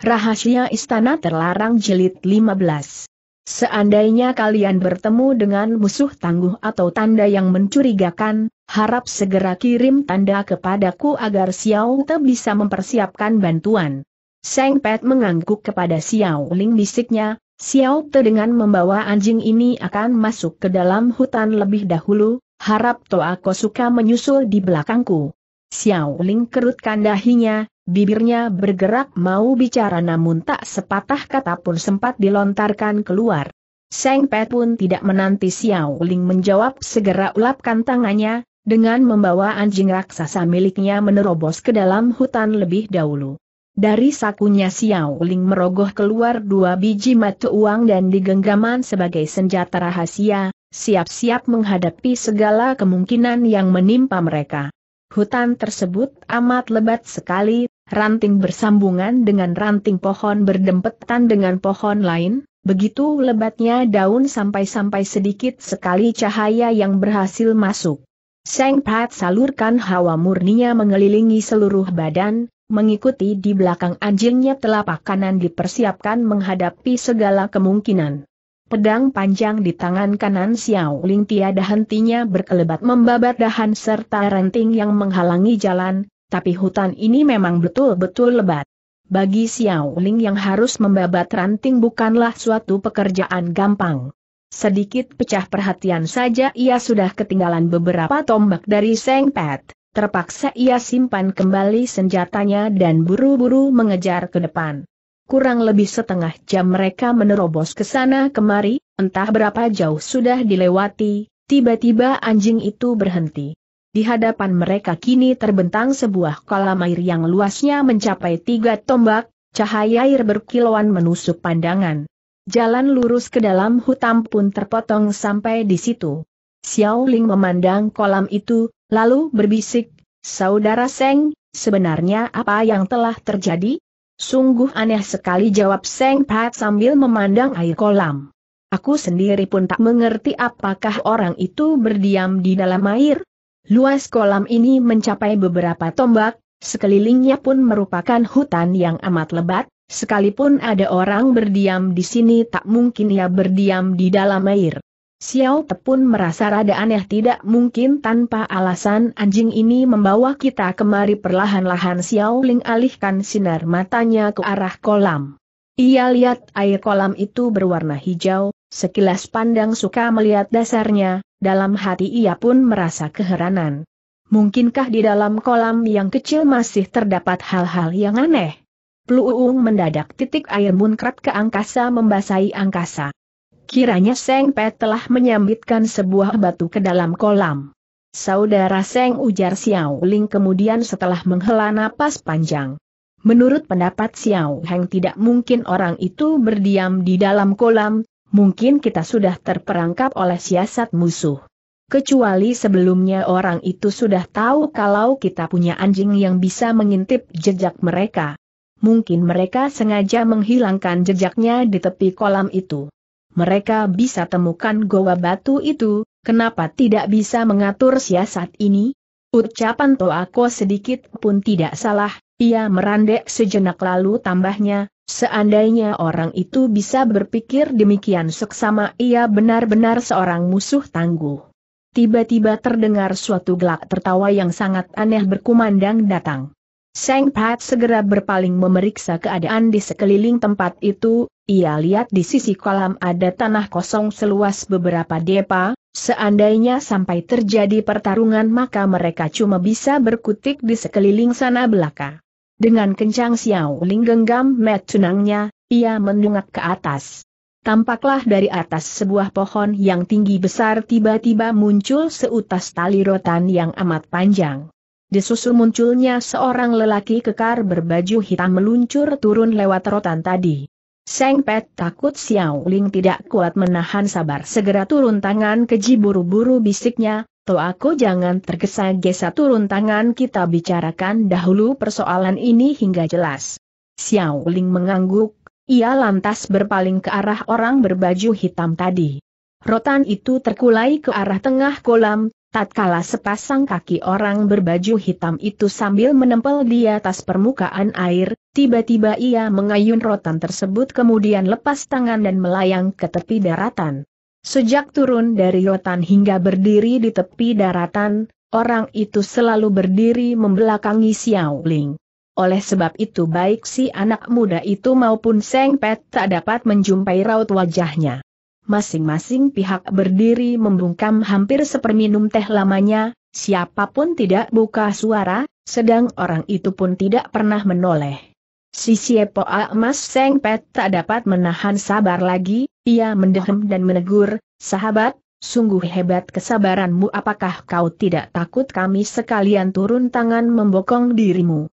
Rahasia Istana Terlarang Jilid 15 Seandainya kalian bertemu dengan musuh tangguh atau tanda yang mencurigakan, harap segera kirim tanda kepadaku agar Xiao Te bisa mempersiapkan bantuan. Seng Pet mengangguk kepada Xiao Ling bisiknya, Xiao Te dengan membawa anjing ini akan masuk ke dalam hutan lebih dahulu, harap Toa Kosuka menyusul di belakangku. Xiao Ling kerutkan dahinya, bibirnya bergerak mau bicara namun tak sepatah kata pun sempat dilontarkan keluar. Seng Pe pun tidak menanti Xiao Ling menjawab segera ulapkan tangannya, dengan membawa anjing raksasa miliknya menerobos ke dalam hutan lebih dahulu. Dari sakunya Xiao Ling merogoh keluar dua biji mata uang dan digenggaman sebagai senjata rahasia, siap-siap menghadapi segala kemungkinan yang menimpa mereka. Hutan tersebut amat lebat sekali, ranting bersambungan dengan ranting pohon berdempetan dengan pohon lain, begitu lebatnya daun sampai-sampai sedikit sekali cahaya yang berhasil masuk. Seng Pat salurkan hawa murninya mengelilingi seluruh badan, mengikuti di belakang anjingnya telapak kanan dipersiapkan menghadapi segala kemungkinan. Pedang panjang di tangan kanan Xiao Ling tiada hentinya berkelebat membabat dahan serta ranting yang menghalangi jalan, tapi hutan ini memang betul-betul lebat. Bagi Xiao Ling yang harus membabat ranting bukanlah suatu pekerjaan gampang. Sedikit pecah perhatian saja ia sudah ketinggalan beberapa tombak dari Seng Pet. Terpaksa ia simpan kembali senjatanya dan buru-buru mengejar ke depan. Kurang lebih setengah jam mereka menerobos ke sana kemari, entah berapa jauh sudah dilewati, tiba-tiba anjing itu berhenti. Di hadapan mereka kini terbentang sebuah kolam air yang luasnya mencapai tiga tombak, cahaya air berkilauan menusuk pandangan. Jalan lurus ke dalam hutan pun terpotong sampai di situ. Xiao Ling memandang kolam itu, lalu berbisik, Saudara Seng, sebenarnya apa yang telah terjadi? Sungguh aneh sekali jawab Seng Pat sambil memandang air kolam. Aku sendiri pun tak mengerti apakah orang itu berdiam di dalam air, Luas kolam ini mencapai beberapa tombak, sekelilingnya pun merupakan hutan yang amat lebat, sekalipun ada orang berdiam di sini tak mungkin ia berdiam di dalam air. Xiao Te pun merasa rada aneh tidak mungkin tanpa alasan anjing ini membawa kita kemari perlahan-lahan Xiao Ling alihkan sinar matanya ke arah kolam. Ia lihat air kolam itu berwarna hijau, Sekilas pandang suka melihat dasarnya, dalam hati ia pun merasa keheranan. Mungkinkah di dalam kolam yang kecil masih terdapat hal-hal yang aneh? Pluung mendadak titik air munkrat ke angkasa membasahi angkasa. Kiranya Seng Pet telah menyambitkan sebuah batu ke dalam kolam. Saudara Seng ujar Xiao Ling kemudian setelah menghela napas panjang. Menurut pendapat Xiao Heng tidak mungkin orang itu berdiam di dalam kolam, mungkin kita sudah terperangkap oleh siasat musuh. Kecuali sebelumnya orang itu sudah tahu kalau kita punya anjing yang bisa mengintip jejak mereka. Mungkin mereka sengaja menghilangkan jejaknya di tepi kolam itu. Mereka bisa temukan goa batu itu, kenapa tidak bisa mengatur siasat ini? Ucapan Toako sedikit pun tidak salah, ia merandek sejenak lalu tambahnya, seandainya orang itu bisa berpikir demikian seksama ia benar-benar seorang musuh tangguh. Tiba-tiba terdengar suatu gelak tertawa yang sangat aneh berkumandang datang. Seng Pat segera berpaling memeriksa keadaan di sekeliling tempat itu, ia lihat di sisi kolam ada tanah kosong seluas beberapa depa, Seandainya sampai terjadi pertarungan maka mereka cuma bisa berkutik di sekeliling sana belaka. Dengan kencang Xiao Ling genggam met tunangnya, ia mendungak ke atas. Tampaklah dari atas sebuah pohon yang tinggi besar tiba-tiba muncul seutas tali rotan yang amat panjang. Disusul munculnya seorang lelaki kekar berbaju hitam meluncur turun lewat rotan tadi. Seng Pet takut Xiao Ling tidak kuat menahan sabar segera turun tangan keji buru-buru bisiknya, To aku jangan tergesa-gesa turun tangan kita bicarakan dahulu persoalan ini hingga jelas. Xiao Ling mengangguk, ia lantas berpaling ke arah orang berbaju hitam tadi. Rotan itu terkulai ke arah tengah kolam, Tatkala sepasang kaki orang berbaju hitam itu sambil menempel di atas permukaan air, tiba-tiba ia mengayun rotan tersebut kemudian lepas tangan dan melayang ke tepi daratan. Sejak turun dari rotan hingga berdiri di tepi daratan, orang itu selalu berdiri membelakangi Xiao Ling. Oleh sebab itu baik si anak muda itu maupun Seng Pet tak dapat menjumpai raut wajahnya masing-masing pihak berdiri membungkam hampir seperminum teh lamanya, siapapun tidak buka suara, sedang orang itu pun tidak pernah menoleh. Si Siepoa Mas Seng Pet tak dapat menahan sabar lagi, ia mendehem dan menegur, sahabat, sungguh hebat kesabaranmu apakah kau tidak takut kami sekalian turun tangan membokong dirimu.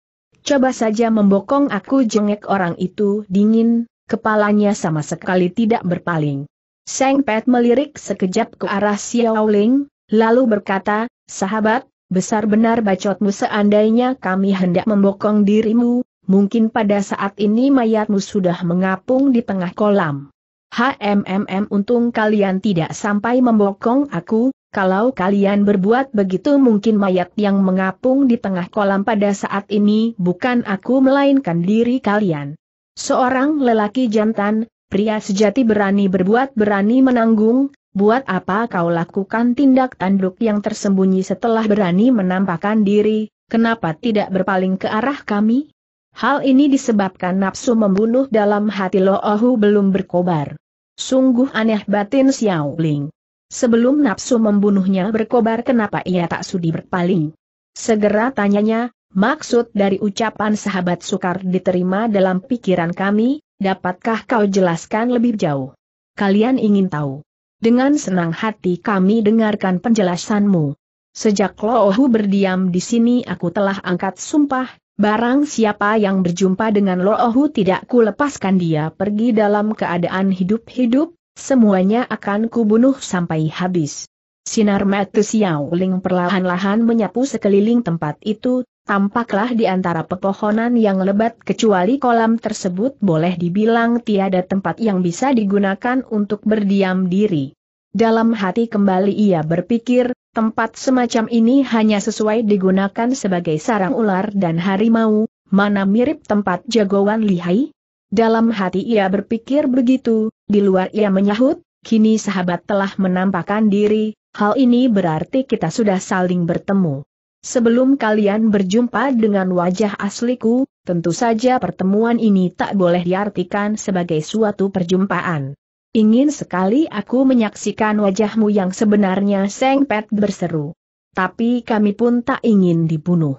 Coba saja membokong aku jengek orang itu dingin, kepalanya sama sekali tidak berpaling. Seng Pet melirik sekejap ke arah Xiao Ling, lalu berkata, sahabat, besar benar bacotmu seandainya kami hendak membokong dirimu, mungkin pada saat ini mayatmu sudah mengapung di tengah kolam. HMMM untung kalian tidak sampai membokong aku, kalau kalian berbuat begitu mungkin mayat yang mengapung di tengah kolam pada saat ini bukan aku melainkan diri kalian. Seorang lelaki jantan, pria sejati berani berbuat berani menanggung, buat apa kau lakukan tindak tanduk yang tersembunyi setelah berani menampakkan diri, kenapa tidak berpaling ke arah kami? Hal ini disebabkan nafsu membunuh dalam hati Lo Ohu belum berkobar. Sungguh aneh batin Xiao Ling. Sebelum nafsu membunuhnya berkobar kenapa ia tak sudi berpaling? Segera tanyanya, maksud dari ucapan sahabat sukar diterima dalam pikiran kami, Dapatkah kau jelaskan lebih jauh? Kalian ingin tahu? Dengan senang hati kami dengarkan penjelasanmu. Sejak Loohu berdiam di sini aku telah angkat sumpah, barang siapa yang berjumpa dengan Loohu tidak kulepaskan dia pergi dalam keadaan hidup-hidup, semuanya akan kubunuh sampai habis. Sinar mata Xiao Ling perlahan-lahan menyapu sekeliling tempat itu, Tampaklah di antara pepohonan yang lebat kecuali kolam tersebut boleh dibilang tiada tempat yang bisa digunakan untuk berdiam diri. Dalam hati kembali ia berpikir, tempat semacam ini hanya sesuai digunakan sebagai sarang ular dan harimau, mana mirip tempat jagoan lihai? Dalam hati ia berpikir begitu, di luar ia menyahut, kini sahabat telah menampakkan diri, hal ini berarti kita sudah saling bertemu. Sebelum kalian berjumpa dengan wajah asliku, tentu saja pertemuan ini tak boleh diartikan sebagai suatu perjumpaan. Ingin sekali aku menyaksikan wajahmu yang sebenarnya Seng Pet berseru. Tapi kami pun tak ingin dibunuh.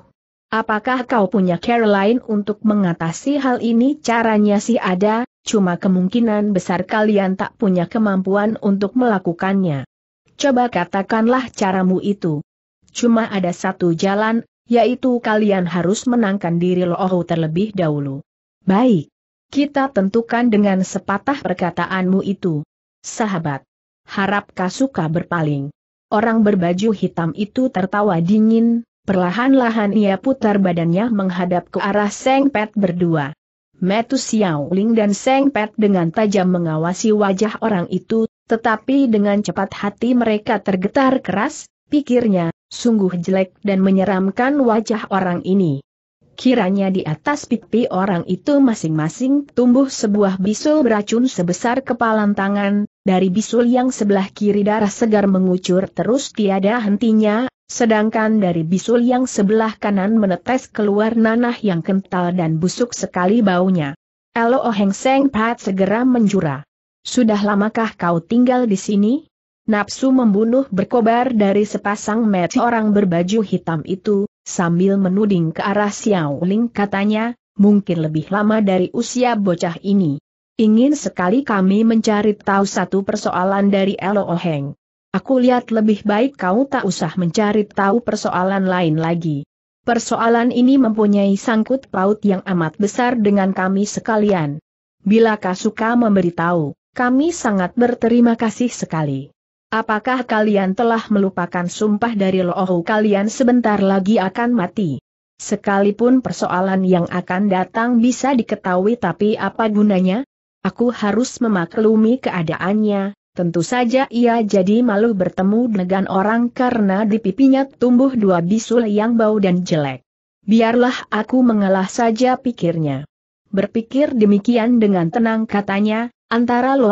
Apakah kau punya cara lain untuk mengatasi hal ini? Caranya sih ada, cuma kemungkinan besar kalian tak punya kemampuan untuk melakukannya. Coba katakanlah caramu itu. Cuma ada satu jalan, yaitu kalian harus menangkan diri Lohu terlebih dahulu. Baik. Kita tentukan dengan sepatah perkataanmu itu. Sahabat. Harap suka berpaling. Orang berbaju hitam itu tertawa dingin, perlahan-lahan ia putar badannya menghadap ke arah Seng Pet berdua. Metu Ling dan Seng Pet dengan tajam mengawasi wajah orang itu, tetapi dengan cepat hati mereka tergetar keras, pikirnya, sungguh jelek dan menyeramkan wajah orang ini. Kiranya di atas pipi orang itu masing-masing tumbuh sebuah bisul beracun sebesar kepalan tangan, dari bisul yang sebelah kiri darah segar mengucur terus tiada hentinya, sedangkan dari bisul yang sebelah kanan menetes keluar nanah yang kental dan busuk sekali baunya. Elo Oheng Seng Pat segera menjura. Sudah lamakah kau tinggal di sini? Nafsu membunuh berkobar dari sepasang mata orang berbaju hitam itu, sambil menuding ke arah Xiao Ling katanya, mungkin lebih lama dari usia bocah ini. Ingin sekali kami mencari tahu satu persoalan dari Elo Oheng. Aku lihat lebih baik kau tak usah mencari tahu persoalan lain lagi. Persoalan ini mempunyai sangkut paut yang amat besar dengan kami sekalian. Bila kau suka memberitahu, kami sangat berterima kasih sekali. Apakah kalian telah melupakan sumpah dari Lohu oh, kalian sebentar lagi akan mati? Sekalipun persoalan yang akan datang bisa diketahui tapi apa gunanya? Aku harus memaklumi keadaannya, Tentu saja ia jadi malu bertemu dengan orang karena di pipinya tumbuh dua bisul yang bau dan jelek. Biarlah aku mengalah saja pikirnya. Berpikir demikian dengan tenang katanya, Antara Lo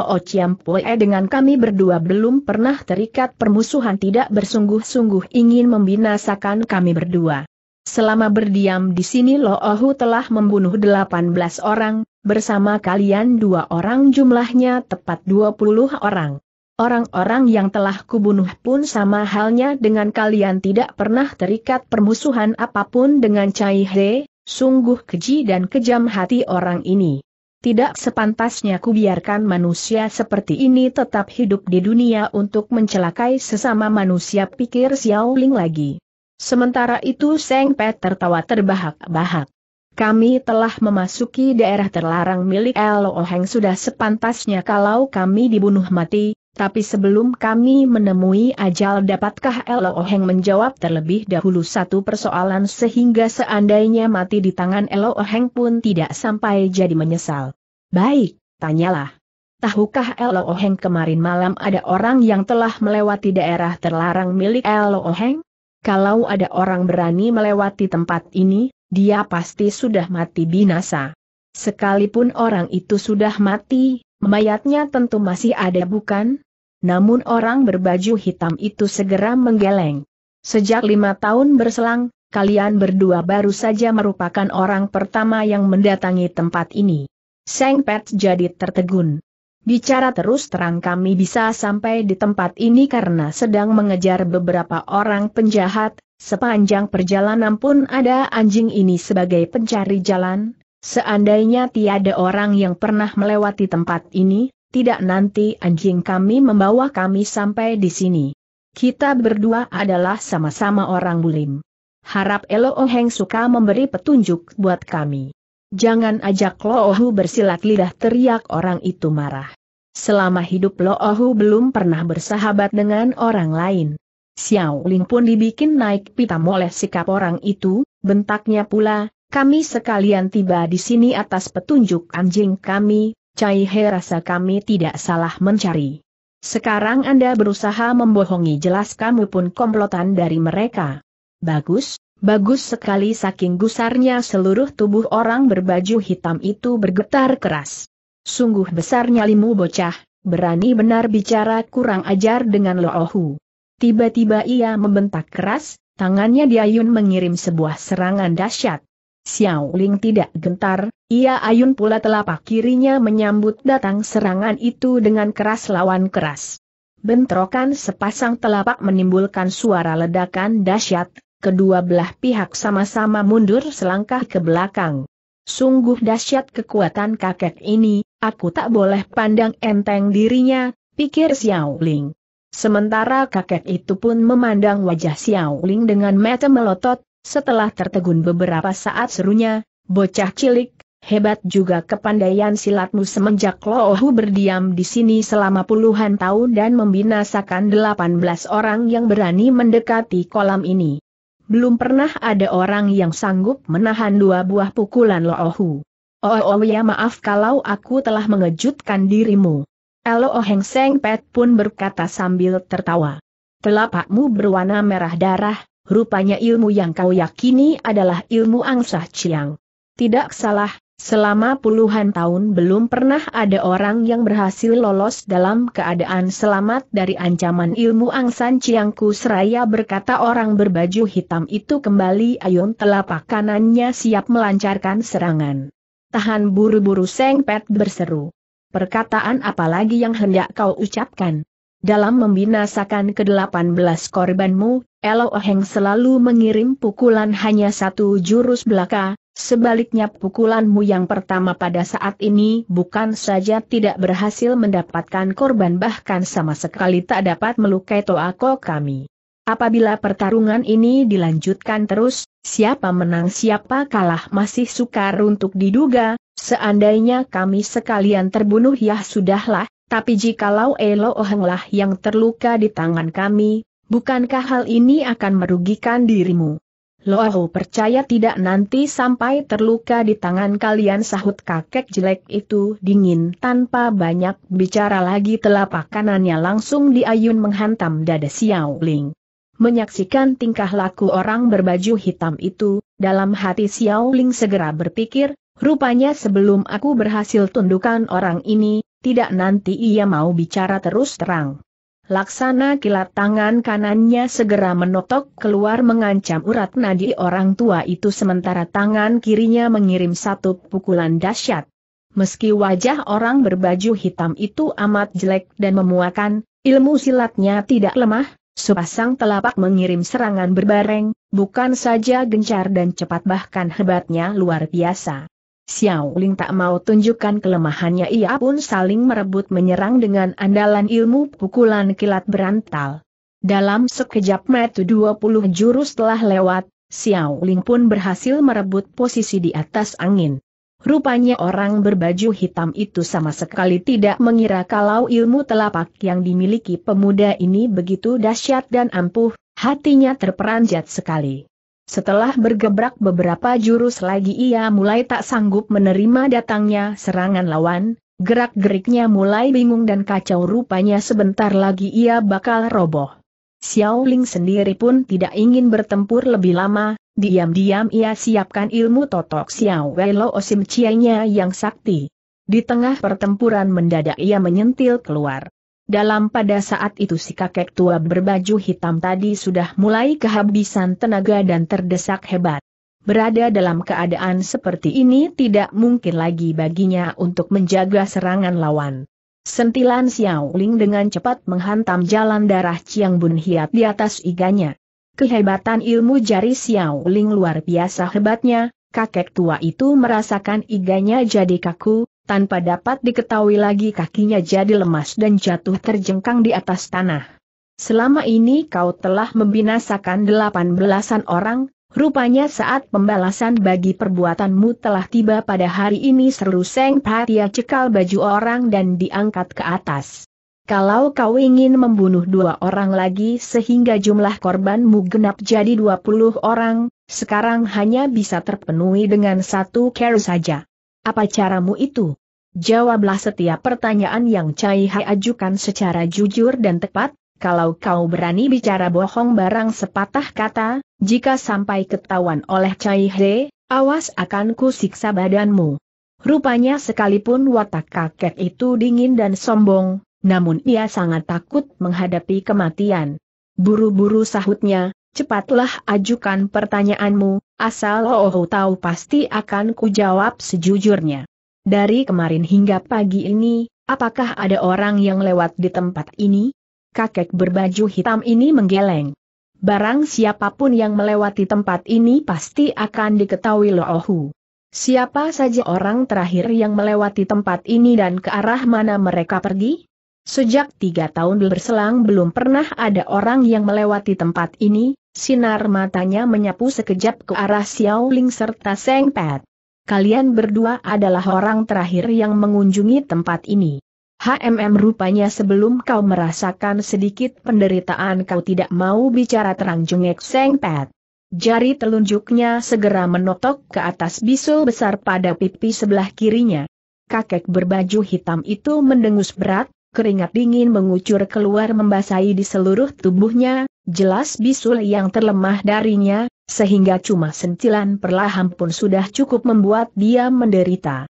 Pue dengan kami berdua belum pernah terikat permusuhan tidak bersungguh-sungguh ingin membinasakan kami berdua. Selama berdiam di sini Lo Ohu telah membunuh 18 orang, bersama kalian dua orang jumlahnya tepat 20 orang. Orang-orang yang telah kubunuh pun sama halnya dengan kalian tidak pernah terikat permusuhan apapun dengan Cai He, sungguh keji dan kejam hati orang ini. Tidak sepantasnya kubiarkan manusia seperti ini tetap hidup di dunia untuk mencelakai sesama manusia pikir Xiao Ling lagi. Sementara itu Seng Pet tertawa terbahak-bahak. Kami telah memasuki daerah terlarang milik Lo Oheng sudah sepantasnya kalau kami dibunuh mati, tapi sebelum kami menemui ajal dapatkah Elo Oheng menjawab terlebih dahulu satu persoalan sehingga seandainya mati di tangan Elo Oheng pun tidak sampai jadi menyesal. Baik, tanyalah. Tahukah Elo Oheng kemarin malam ada orang yang telah melewati daerah terlarang milik Elo Oheng? Kalau ada orang berani melewati tempat ini, dia pasti sudah mati binasa. Sekalipun orang itu sudah mati, Mayatnya tentu masih ada bukan? Namun orang berbaju hitam itu segera menggeleng. Sejak lima tahun berselang, kalian berdua baru saja merupakan orang pertama yang mendatangi tempat ini. Seng Pet jadi tertegun. Bicara terus terang kami bisa sampai di tempat ini karena sedang mengejar beberapa orang penjahat, sepanjang perjalanan pun ada anjing ini sebagai pencari jalan, Seandainya tiada orang yang pernah melewati tempat ini, tidak nanti anjing kami membawa kami sampai di sini. Kita berdua adalah sama-sama orang bulim. Harap Elo Oheng suka memberi petunjuk buat kami. Jangan ajak lo Loohu bersilat lidah teriak orang itu marah. Selama hidup lo Loohu belum pernah bersahabat dengan orang lain. Xiao Ling pun dibikin naik pitam oleh sikap orang itu, bentaknya pula, kami sekalian tiba di sini atas petunjuk anjing kami, Cai He rasa kami tidak salah mencari. Sekarang Anda berusaha membohongi jelas kamu pun komplotan dari mereka. Bagus, bagus sekali saking gusarnya seluruh tubuh orang berbaju hitam itu bergetar keras. Sungguh besar nyalimu bocah, berani benar bicara kurang ajar dengan Loohu. Tiba-tiba ia membentak keras, tangannya diayun mengirim sebuah serangan dahsyat. Xiao Ling tidak gentar, ia ayun pula telapak kirinya menyambut datang serangan itu dengan keras lawan keras. Bentrokan sepasang telapak menimbulkan suara ledakan dahsyat, kedua belah pihak sama-sama mundur selangkah ke belakang. Sungguh dahsyat kekuatan kakek ini, aku tak boleh pandang enteng dirinya, pikir Xiao Ling. Sementara kakek itu pun memandang wajah Xiao Ling dengan mata melotot, setelah tertegun beberapa saat serunya, bocah cilik, hebat juga kepandaian silatmu semenjak Lohu berdiam di sini selama puluhan tahun dan membinasakan 18 orang yang berani mendekati kolam ini. Belum pernah ada orang yang sanggup menahan dua buah pukulan Lohu. Oh, oh ya maaf kalau aku telah mengejutkan dirimu. Elo Heng Seng Pet pun berkata sambil tertawa. Telapakmu berwarna merah darah, rupanya ilmu yang kau yakini adalah ilmu angsa ciang. Tidak salah, selama puluhan tahun belum pernah ada orang yang berhasil lolos dalam keadaan selamat dari ancaman ilmu angsa ciangku seraya berkata orang berbaju hitam itu kembali ayun telapak kanannya siap melancarkan serangan. Tahan buru-buru sengpet berseru. Perkataan apalagi yang hendak kau ucapkan? dalam membinasakan ke-18 korbanmu, Elo Heng selalu mengirim pukulan hanya satu jurus belaka, sebaliknya pukulanmu yang pertama pada saat ini bukan saja tidak berhasil mendapatkan korban bahkan sama sekali tak dapat melukai toako kami. Apabila pertarungan ini dilanjutkan terus, siapa menang siapa kalah masih sukar untuk diduga, seandainya kami sekalian terbunuh ya sudahlah, tapi jikalau Elo Ohenglah yang terluka di tangan kami, bukankah hal ini akan merugikan dirimu? Loho percaya tidak nanti sampai terluka di tangan kalian sahut kakek jelek itu dingin tanpa banyak bicara lagi telapak kanannya langsung diayun menghantam dada Xiao Ling. Menyaksikan tingkah laku orang berbaju hitam itu, dalam hati Xiao Ling segera berpikir, rupanya sebelum aku berhasil tundukan orang ini, tidak nanti ia mau bicara terus terang. Laksana kilat tangan kanannya segera menotok keluar mengancam urat nadi orang tua itu sementara tangan kirinya mengirim satu pukulan dahsyat. Meski wajah orang berbaju hitam itu amat jelek dan memuakan, ilmu silatnya tidak lemah, sepasang telapak mengirim serangan berbareng, bukan saja gencar dan cepat bahkan hebatnya luar biasa. Xiao Ling tak mau tunjukkan kelemahannya ia pun saling merebut menyerang dengan andalan ilmu pukulan kilat berantal. Dalam sekejap metu 20 jurus telah lewat, Xiao Ling pun berhasil merebut posisi di atas angin. Rupanya orang berbaju hitam itu sama sekali tidak mengira kalau ilmu telapak yang dimiliki pemuda ini begitu dahsyat dan ampuh, hatinya terperanjat sekali. Setelah bergebrak beberapa jurus lagi ia mulai tak sanggup menerima datangnya serangan lawan, gerak-geriknya mulai bingung dan kacau rupanya sebentar lagi ia bakal roboh. Xiao Ling sendiri pun tidak ingin bertempur lebih lama, diam-diam ia siapkan ilmu totok Xiao lo Osim Chianya yang sakti. Di tengah pertempuran mendadak ia menyentil keluar. Dalam pada saat itu si kakek tua berbaju hitam tadi sudah mulai kehabisan tenaga dan terdesak hebat. Berada dalam keadaan seperti ini tidak mungkin lagi baginya untuk menjaga serangan lawan. Sentilan Xiao Ling dengan cepat menghantam jalan darah Chiang Bun Hiat di atas iganya. Kehebatan ilmu jari Xiao Ling luar biasa hebatnya, kakek tua itu merasakan iganya jadi kaku, tanpa dapat diketahui lagi kakinya jadi lemas dan jatuh terjengkang di atas tanah. Selama ini kau telah membinasakan delapan belasan orang, rupanya saat pembalasan bagi perbuatanmu telah tiba pada hari ini seru Seng Patia cekal baju orang dan diangkat ke atas. Kalau kau ingin membunuh dua orang lagi sehingga jumlah korbanmu genap jadi dua puluh orang, sekarang hanya bisa terpenuhi dengan satu care saja. Apa caramu itu? Jawablah setiap pertanyaan yang Cai Hai ajukan secara jujur dan tepat, kalau kau berani bicara bohong barang sepatah kata, jika sampai ketahuan oleh Cai He, awas akan kusiksa badanmu. Rupanya sekalipun watak kakek itu dingin dan sombong, namun ia sangat takut menghadapi kematian. Buru-buru sahutnya, Cepatlah ajukan pertanyaanmu, asal oh tahu pasti akan kujawab sejujurnya. Dari kemarin hingga pagi ini, apakah ada orang yang lewat di tempat ini? Kakek berbaju hitam ini menggeleng. Barang siapapun yang melewati tempat ini pasti akan diketahui Loohu. Siapa saja orang terakhir yang melewati tempat ini dan ke arah mana mereka pergi? Sejak tiga tahun berselang belum pernah ada orang yang melewati tempat ini, Sinar matanya menyapu sekejap ke arah Xiao Ling serta Seng Pet. Kalian berdua adalah orang terakhir yang mengunjungi tempat ini. HMM rupanya sebelum kau merasakan sedikit penderitaan kau tidak mau bicara terang jungek Seng Pet. Jari telunjuknya segera menotok ke atas bisul besar pada pipi sebelah kirinya. Kakek berbaju hitam itu mendengus berat, keringat dingin mengucur keluar membasahi di seluruh tubuhnya, jelas bisul yang terlemah darinya, sehingga cuma sentilan perlahan pun sudah cukup membuat dia menderita.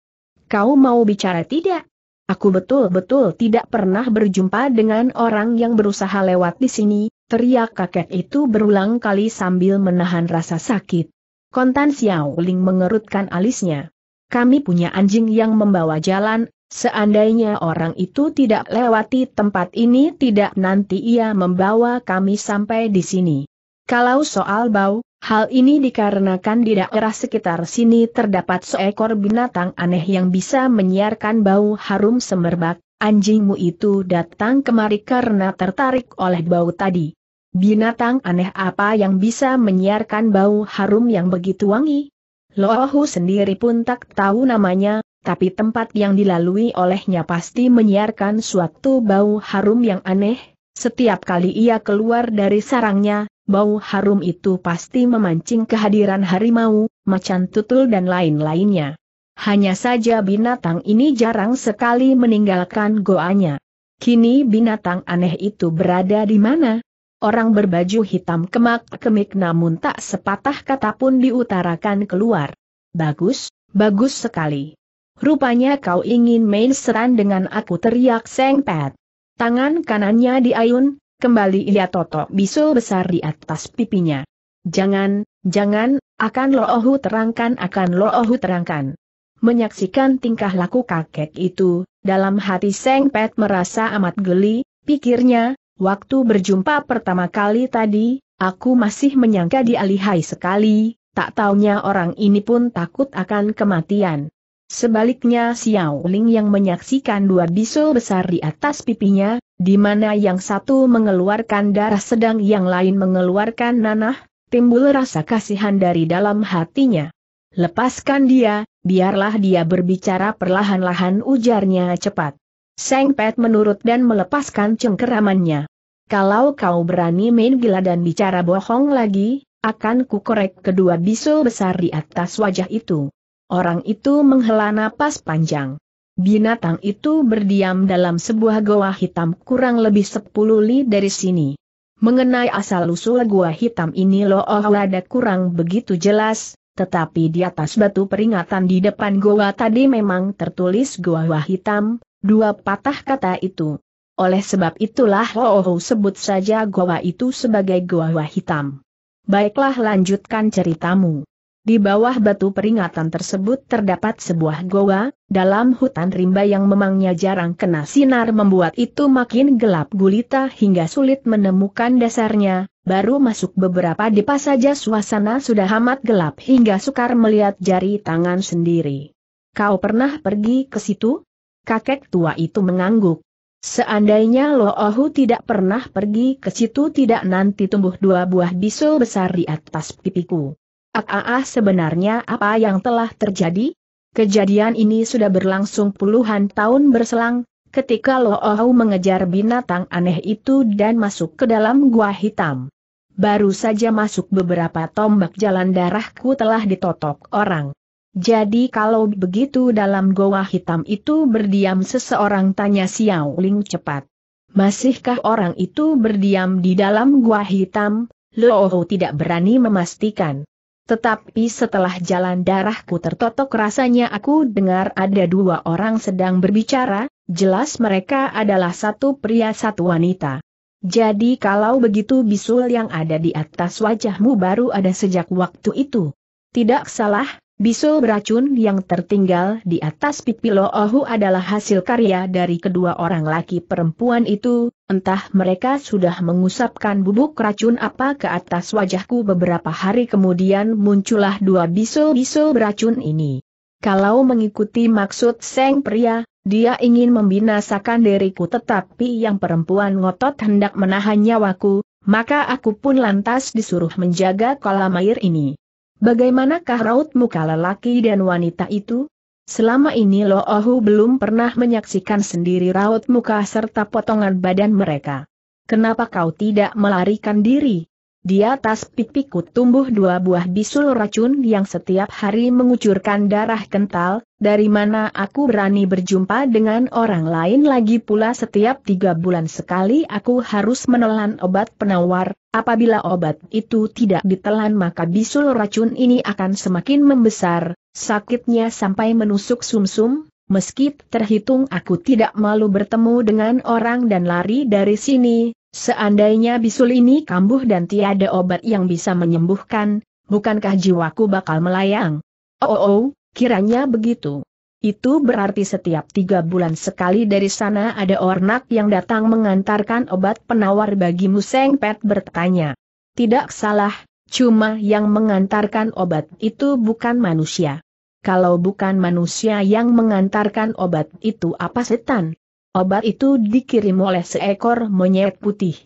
Kau mau bicara tidak? Aku betul-betul tidak pernah berjumpa dengan orang yang berusaha lewat di sini, teriak kakek itu berulang kali sambil menahan rasa sakit. Kontan Ling mengerutkan alisnya. Kami punya anjing yang membawa jalan, Seandainya orang itu tidak lewati tempat ini tidak nanti ia membawa kami sampai di sini. Kalau soal bau, hal ini dikarenakan di daerah sekitar sini terdapat seekor binatang aneh yang bisa menyiarkan bau harum semerbak, anjingmu itu datang kemari karena tertarik oleh bau tadi. Binatang aneh apa yang bisa menyiarkan bau harum yang begitu wangi? Lohu sendiri pun tak tahu namanya, tapi tempat yang dilalui olehnya pasti menyiarkan suatu bau harum yang aneh, setiap kali ia keluar dari sarangnya, bau harum itu pasti memancing kehadiran harimau, macan tutul dan lain-lainnya. Hanya saja binatang ini jarang sekali meninggalkan goanya. Kini binatang aneh itu berada di mana? Orang berbaju hitam kemak-kemik namun tak sepatah kata pun diutarakan keluar. Bagus, bagus sekali. Rupanya kau ingin main seran dengan aku teriak Seng Pet. Tangan kanannya diayun, kembali ia totok bisul besar di atas pipinya. Jangan, jangan, akan lo ohu terangkan akan lo ohu terangkan. Menyaksikan tingkah laku kakek itu, dalam hati Seng Pet merasa amat geli, pikirnya, waktu berjumpa pertama kali tadi, aku masih menyangka dialihai sekali, tak taunya orang ini pun takut akan kematian. Sebaliknya Xiao Ling yang menyaksikan dua bisul besar di atas pipinya, di mana yang satu mengeluarkan darah sedang yang lain mengeluarkan nanah, timbul rasa kasihan dari dalam hatinya. Lepaskan dia, biarlah dia berbicara perlahan-lahan ujarnya cepat. Seng Pet menurut dan melepaskan cengkeramannya. Kalau kau berani main gila dan bicara bohong lagi, akan kukorek kedua bisul besar di atas wajah itu. Orang itu menghela napas panjang. Binatang itu berdiam dalam sebuah goa hitam kurang lebih sepuluh li dari sini. Mengenai asal-usul goa hitam ini loh oh ada kurang begitu jelas, tetapi di atas batu peringatan di depan goa tadi memang tertulis goa hitam, dua patah kata itu. Oleh sebab itulah oh sebut saja goa itu sebagai goa hitam. Baiklah lanjutkan ceritamu. Di bawah batu peringatan tersebut terdapat sebuah goa, dalam hutan rimba yang memangnya jarang kena sinar membuat itu makin gelap gulita hingga sulit menemukan dasarnya, baru masuk beberapa depa saja suasana sudah amat gelap hingga sukar melihat jari tangan sendiri. Kau pernah pergi ke situ? Kakek tua itu mengangguk. Seandainya Lo Ohu tidak pernah pergi ke situ tidak nanti tumbuh dua buah bisul besar di atas pipiku. Ah, ah, ah, sebenarnya apa yang telah terjadi? Kejadian ini sudah berlangsung puluhan tahun berselang, ketika Loohu mengejar binatang aneh itu dan masuk ke dalam gua hitam. Baru saja masuk beberapa tombak jalan darahku telah ditotok orang. Jadi kalau begitu dalam goa hitam itu berdiam seseorang tanya Xiao Ling cepat. Masihkah orang itu berdiam di dalam gua hitam? Lo Looho tidak berani memastikan. Tetapi setelah jalan darahku tertotok rasanya aku dengar ada dua orang sedang berbicara, jelas mereka adalah satu pria satu wanita. Jadi kalau begitu bisul yang ada di atas wajahmu baru ada sejak waktu itu. Tidak salah, bisul beracun yang tertinggal di atas pipi Ohu adalah hasil karya dari kedua orang laki perempuan itu, Entah mereka sudah mengusapkan bubuk racun apa ke atas wajahku beberapa hari kemudian muncullah dua bisul-bisul beracun ini. Kalau mengikuti maksud Seng pria, dia ingin membinasakan diriku tetapi yang perempuan ngotot hendak menahan nyawaku, maka aku pun lantas disuruh menjaga kolam air ini. Bagaimanakah raut muka lelaki dan wanita itu? Selama ini Lo Ohu belum pernah menyaksikan sendiri raut muka serta potongan badan mereka. Kenapa kau tidak melarikan diri? Di atas pipiku tumbuh dua buah bisul racun yang setiap hari mengucurkan darah kental, dari mana aku berani berjumpa dengan orang lain lagi pula setiap tiga bulan sekali aku harus menelan obat penawar, apabila obat itu tidak ditelan maka bisul racun ini akan semakin membesar, Sakitnya sampai menusuk sumsum, -sum, meski terhitung aku tidak malu bertemu dengan orang dan lari dari sini, seandainya bisul ini kambuh dan tiada obat yang bisa menyembuhkan, bukankah jiwaku bakal melayang? Oh, oh, oh kiranya begitu. Itu berarti setiap tiga bulan sekali dari sana ada ornak yang datang mengantarkan obat penawar bagi Museng Pet bertanya. Tidak salah, Cuma yang mengantarkan obat itu bukan manusia. Kalau bukan manusia yang mengantarkan obat itu apa setan? Obat itu dikirim oleh seekor monyet putih.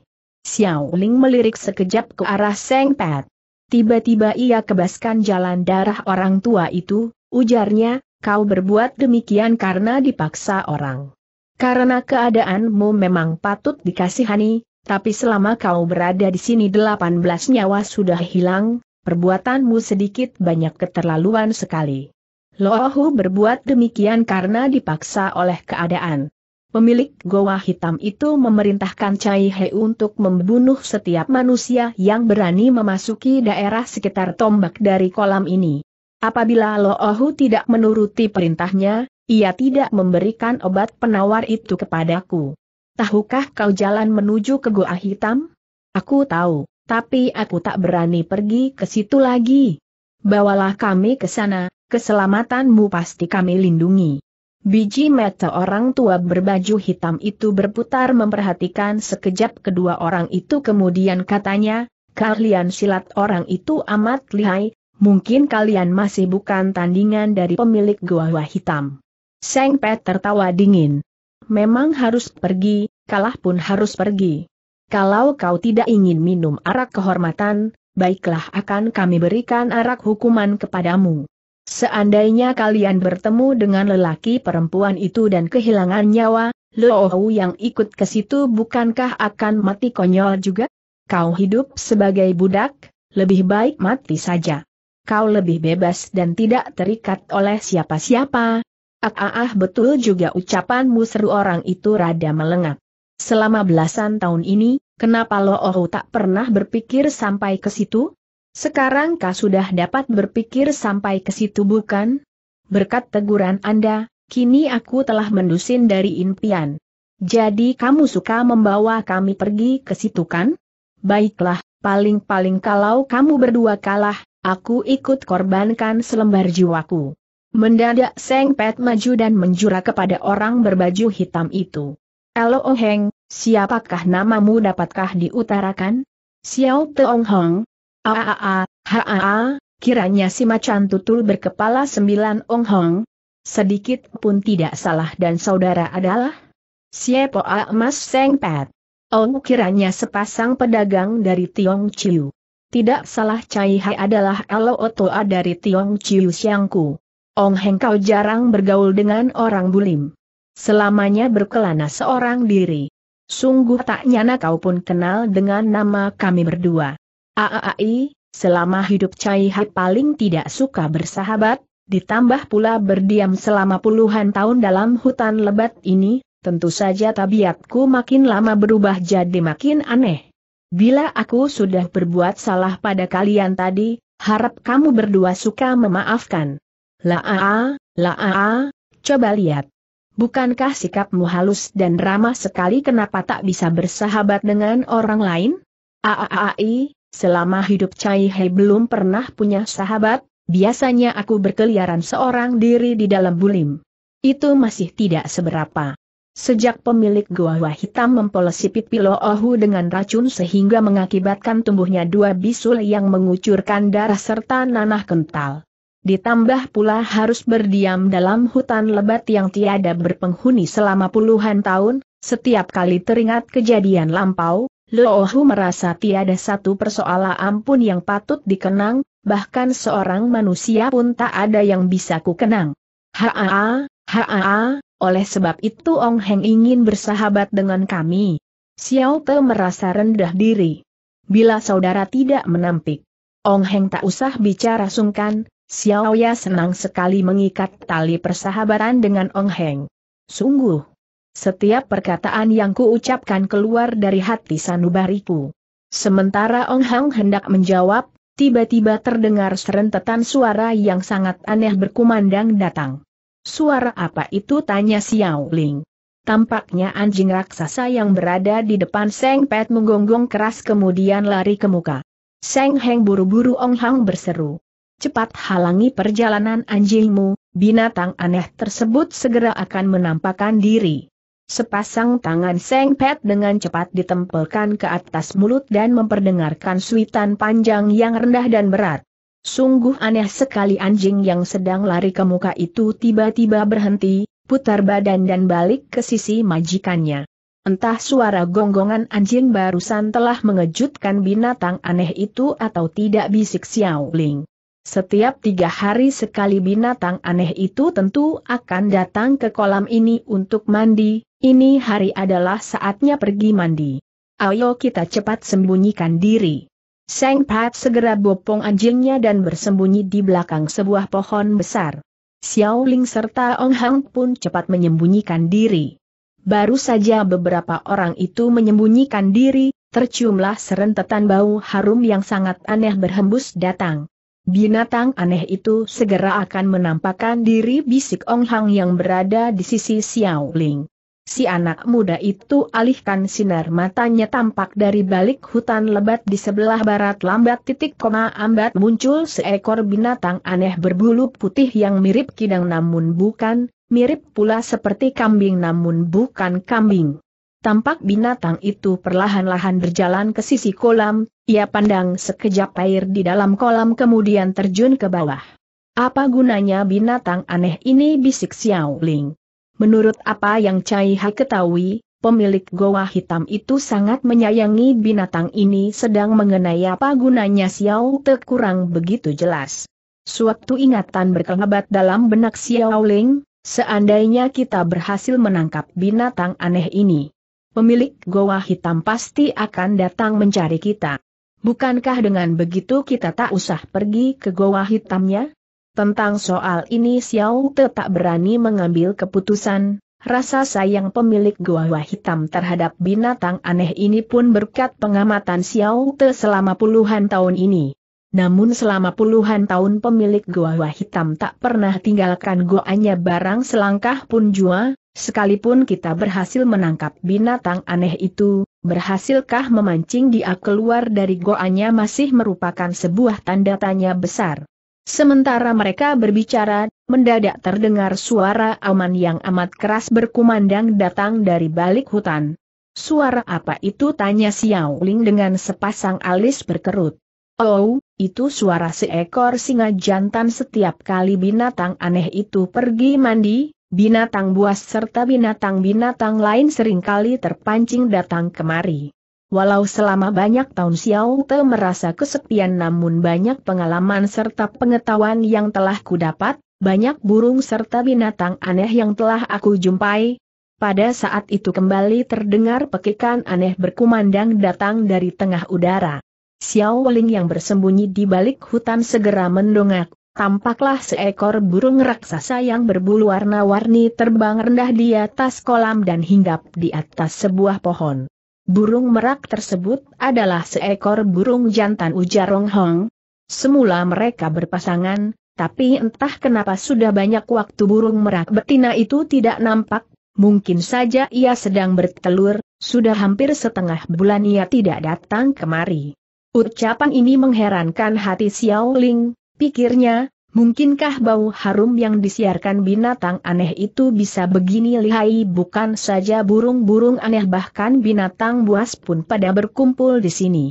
Xiao Ling melirik sekejap ke arah Seng Pet. Tiba-tiba ia kebaskan jalan darah orang tua itu, ujarnya, kau berbuat demikian karena dipaksa orang. Karena keadaanmu memang patut dikasihani, tapi selama kau berada di sini 18 nyawa sudah hilang, perbuatanmu sedikit banyak keterlaluan sekali. Lohu berbuat demikian karena dipaksa oleh keadaan. Pemilik goa hitam itu memerintahkan Cai He untuk membunuh setiap manusia yang berani memasuki daerah sekitar tombak dari kolam ini. Apabila Lohu tidak menuruti perintahnya, ia tidak memberikan obat penawar itu kepadaku tahukah kau jalan menuju ke Goa Hitam? Aku tahu, tapi aku tak berani pergi ke situ lagi. Bawalah kami ke sana, keselamatanmu pasti kami lindungi. Biji mata orang tua berbaju hitam itu berputar memperhatikan sekejap kedua orang itu kemudian katanya, kalian silat orang itu amat lihai, mungkin kalian masih bukan tandingan dari pemilik gua hitam. Seng Pet tertawa dingin. Memang harus pergi, kalah pun harus pergi. Kalau kau tidak ingin minum arak kehormatan, baiklah akan kami berikan arak hukuman kepadamu. Seandainya kalian bertemu dengan lelaki perempuan itu dan kehilangan nyawa, Lohou yang ikut ke situ bukankah akan mati konyol juga? Kau hidup sebagai budak, lebih baik mati saja. Kau lebih bebas dan tidak terikat oleh siapa-siapa, Ah, ah, ah betul juga ucapanmu seru orang itu rada melengak. Selama belasan tahun ini, kenapa lo oh tak pernah berpikir sampai ke situ? Sekarang kau sudah dapat berpikir sampai ke situ bukan? Berkat teguran Anda, kini aku telah mendusin dari impian. Jadi kamu suka membawa kami pergi ke situ kan? Baiklah, paling-paling kalau kamu berdua kalah, aku ikut korbankan selembar jiwaku. Mendadak Seng Pet maju dan menjura kepada orang berbaju hitam itu. Elo oheng, oh siapakah namamu dapatkah diutarakan? Xiao Teong Hong. Aaa, ah, ah, ah, haaa, kiranya si macan tutul berkepala sembilan Ong Hong. Sedikit pun tidak salah dan saudara adalah Siapa emas Mas Seng Pet. Ong oh, kiranya sepasang pedagang dari Tiong Chiu. Tidak salah Cai Hai adalah Elo Otoa dari Tiong Chiu Siangku. Ong Heng kau jarang bergaul dengan orang bulim. Selamanya berkelana seorang diri. Sungguh tak nyana kau pun kenal dengan nama kami berdua. Aai, selama hidup Cai Hai paling tidak suka bersahabat, ditambah pula berdiam selama puluhan tahun dalam hutan lebat ini, tentu saja tabiatku makin lama berubah jadi makin aneh. Bila aku sudah berbuat salah pada kalian tadi, harap kamu berdua suka memaafkan. Laa, laa, coba lihat. Bukankah sikapmu halus dan ramah sekali kenapa tak bisa bersahabat dengan orang lain? Aaai, selama hidup Cai He belum pernah punya sahabat, biasanya aku berkeliaran seorang diri di dalam bulim. Itu masih tidak seberapa. Sejak pemilik gua Hitam mempolesi pipi Lo Ohu dengan racun sehingga mengakibatkan tumbuhnya dua bisul yang mengucurkan darah serta nanah kental ditambah pula harus berdiam dalam hutan lebat yang tiada berpenghuni selama puluhan tahun, setiap kali teringat kejadian lampau, Loohu merasa tiada satu persoalan ampun yang patut dikenang, bahkan seorang manusia pun tak ada yang bisa kukenang. Haa, haa, oleh sebab itu Ong Heng ingin bersahabat dengan kami. Xiao Te merasa rendah diri. Bila saudara tidak menampik, Ong Heng tak usah bicara sungkan, Xiao Ya senang sekali mengikat tali persahabatan dengan Ong Heng. Sungguh, setiap perkataan yang kuucapkan keluar dari hati sanubariku. Sementara Ong Heng hendak menjawab, tiba-tiba terdengar serentetan suara yang sangat aneh berkumandang datang. Suara apa itu tanya Xiao Ling. Tampaknya anjing raksasa yang berada di depan Seng Pet menggonggong keras kemudian lari ke muka. Seng Heng buru-buru Ong Hang berseru cepat halangi perjalanan anjingmu, binatang aneh tersebut segera akan menampakkan diri. Sepasang tangan Seng Pet dengan cepat ditempelkan ke atas mulut dan memperdengarkan suitan panjang yang rendah dan berat. Sungguh aneh sekali anjing yang sedang lari ke muka itu tiba-tiba berhenti, putar badan dan balik ke sisi majikannya. Entah suara gonggongan anjing barusan telah mengejutkan binatang aneh itu atau tidak bisik Xiao Ling. Setiap tiga hari sekali binatang aneh itu tentu akan datang ke kolam ini untuk mandi, ini hari adalah saatnya pergi mandi. Ayo kita cepat sembunyikan diri. Seng Pat segera bopong anjingnya dan bersembunyi di belakang sebuah pohon besar. Xiao Ling serta Ong Hang pun cepat menyembunyikan diri. Baru saja beberapa orang itu menyembunyikan diri, terciumlah serentetan bau harum yang sangat aneh berhembus datang. Binatang aneh itu segera akan menampakkan diri bisik Ong Hang yang berada di sisi Xiao Ling. Si anak muda itu alihkan sinar matanya tampak dari balik hutan lebat di sebelah barat lambat titik koma ambat muncul seekor binatang aneh berbulu putih yang mirip kidang namun bukan, mirip pula seperti kambing namun bukan kambing. Tampak binatang itu perlahan-lahan berjalan ke sisi kolam, ia pandang sekejap air di dalam kolam kemudian terjun ke bawah. Apa gunanya binatang aneh ini bisik Xiao Ling. Menurut apa yang Cai Hai ketahui, pemilik goa hitam itu sangat menyayangi binatang ini sedang mengenai apa gunanya Xiao Te kurang begitu jelas. Suatu ingatan berkelebat dalam benak Xiao Ling, seandainya kita berhasil menangkap binatang aneh ini. Pemilik goa hitam pasti akan datang mencari kita. Bukankah dengan begitu kita tak usah pergi ke goa hitamnya? Tentang soal ini Xiao Te tak berani mengambil keputusan, rasa sayang pemilik goa hitam terhadap binatang aneh ini pun berkat pengamatan Xiao Te selama puluhan tahun ini. Namun selama puluhan tahun pemilik goa hitam tak pernah tinggalkan goanya barang selangkah pun jua, sekalipun kita berhasil menangkap binatang aneh itu, berhasilkah memancing dia keluar dari goanya masih merupakan sebuah tanda tanya besar. Sementara mereka berbicara, mendadak terdengar suara aman yang amat keras berkumandang datang dari balik hutan. Suara apa itu tanya Xiao Ling dengan sepasang alis berkerut. Oh, itu suara seekor singa jantan setiap kali binatang aneh itu pergi mandi, binatang buas serta binatang-binatang lain seringkali terpancing datang kemari. Walau selama banyak tahun Xiao Te merasa kesepian namun banyak pengalaman serta pengetahuan yang telah kudapat, banyak burung serta binatang aneh yang telah aku jumpai. Pada saat itu kembali terdengar pekikan aneh berkumandang datang dari tengah udara. Xiao Ling yang bersembunyi di balik hutan segera mendongak, tampaklah seekor burung raksasa yang berbulu warna-warni terbang rendah di atas kolam dan hinggap di atas sebuah pohon. Burung merak tersebut adalah seekor burung jantan ujar Rong Hong. Semula mereka berpasangan, tapi entah kenapa sudah banyak waktu burung merak betina itu tidak nampak, mungkin saja ia sedang bertelur, sudah hampir setengah bulan ia tidak datang kemari. Ucapan ini mengherankan hati Xiao Ling, Pikirnya, mungkinkah bau harum yang disiarkan binatang aneh itu bisa begini lihai bukan saja burung-burung aneh bahkan binatang buas pun pada berkumpul di sini.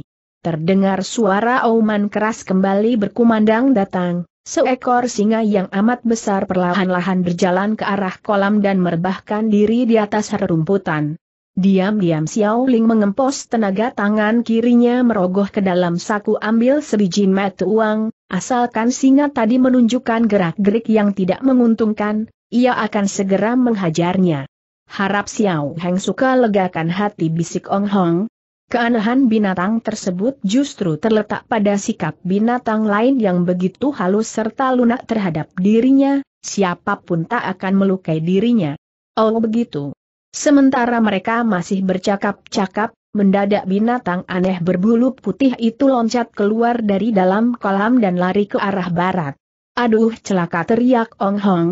Terdengar suara auman keras kembali berkumandang datang, seekor singa yang amat besar perlahan-lahan berjalan ke arah kolam dan merebahkan diri di atas rerumputan. Diam-diam Xiao Ling mengempos tenaga tangan kirinya merogoh ke dalam saku ambil sebiji mata uang, asalkan singa tadi menunjukkan gerak-gerik yang tidak menguntungkan, ia akan segera menghajarnya. Harap Xiao Heng suka legakan hati bisik Ong Hong. Keanehan binatang tersebut justru terletak pada sikap binatang lain yang begitu halus serta lunak terhadap dirinya, siapapun tak akan melukai dirinya. Oh begitu. Sementara mereka masih bercakap-cakap, mendadak binatang aneh berbulu putih itu loncat keluar dari dalam kolam dan lari ke arah barat. Aduh celaka teriak Ong Hong.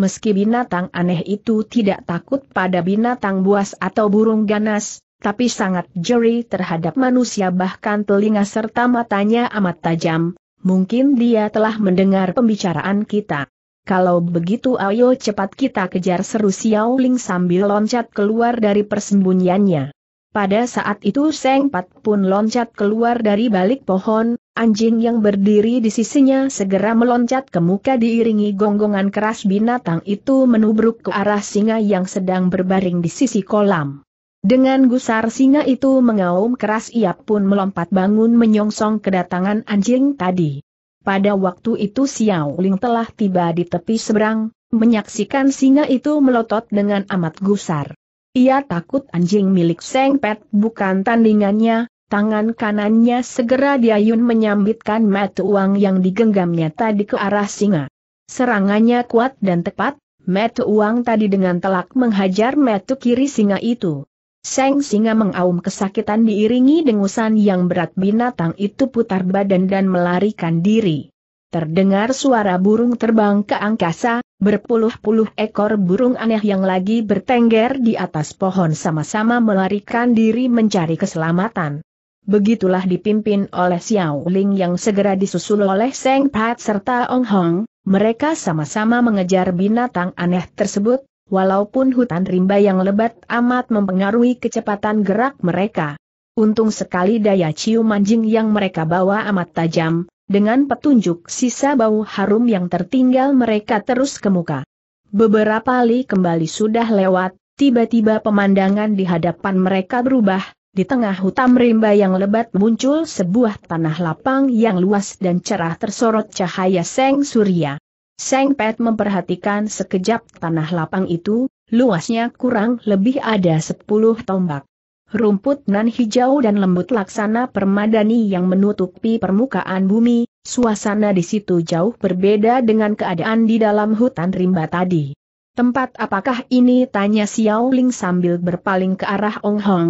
Meski binatang aneh itu tidak takut pada binatang buas atau burung ganas, tapi sangat jeri terhadap manusia bahkan telinga serta matanya amat tajam, mungkin dia telah mendengar pembicaraan kita. Kalau begitu ayo cepat kita kejar seru Xiao Ling sambil loncat keluar dari persembunyiannya. Pada saat itu Seng Pat pun loncat keluar dari balik pohon, anjing yang berdiri di sisinya segera meloncat ke muka diiringi gonggongan keras binatang itu menubruk ke arah singa yang sedang berbaring di sisi kolam. Dengan gusar singa itu mengaum keras ia pun melompat bangun menyongsong kedatangan anjing tadi. Pada waktu itu Xiao Ling telah tiba di tepi seberang, menyaksikan singa itu melotot dengan amat gusar. Ia takut anjing milik Seng Pet bukan tandingannya, tangan kanannya segera diayun menyambitkan mata uang yang digenggamnya tadi ke arah singa. Serangannya kuat dan tepat, Metu uang tadi dengan telak menghajar metu kiri singa itu. Seng Singa mengaum kesakitan diiringi dengusan yang berat binatang itu putar badan dan melarikan diri. Terdengar suara burung terbang ke angkasa, berpuluh-puluh ekor burung aneh yang lagi bertengger di atas pohon sama-sama melarikan diri mencari keselamatan. Begitulah dipimpin oleh Xiao Ling yang segera disusul oleh Seng Pat serta Ong Hong, mereka sama-sama mengejar binatang aneh tersebut, walaupun hutan rimba yang lebat amat mempengaruhi kecepatan gerak mereka. Untung sekali daya cium anjing yang mereka bawa amat tajam, dengan petunjuk sisa bau harum yang tertinggal mereka terus ke muka. Beberapa li kembali sudah lewat, tiba-tiba pemandangan di hadapan mereka berubah, di tengah hutan rimba yang lebat muncul sebuah tanah lapang yang luas dan cerah tersorot cahaya seng surya. Seng Pet memperhatikan sekejap tanah lapang itu, luasnya kurang lebih ada sepuluh tombak. Rumput nan hijau dan lembut laksana permadani yang menutupi permukaan bumi, suasana di situ jauh berbeda dengan keadaan di dalam hutan rimba tadi. Tempat apakah ini tanya Xiao Ling sambil berpaling ke arah Ong Hong?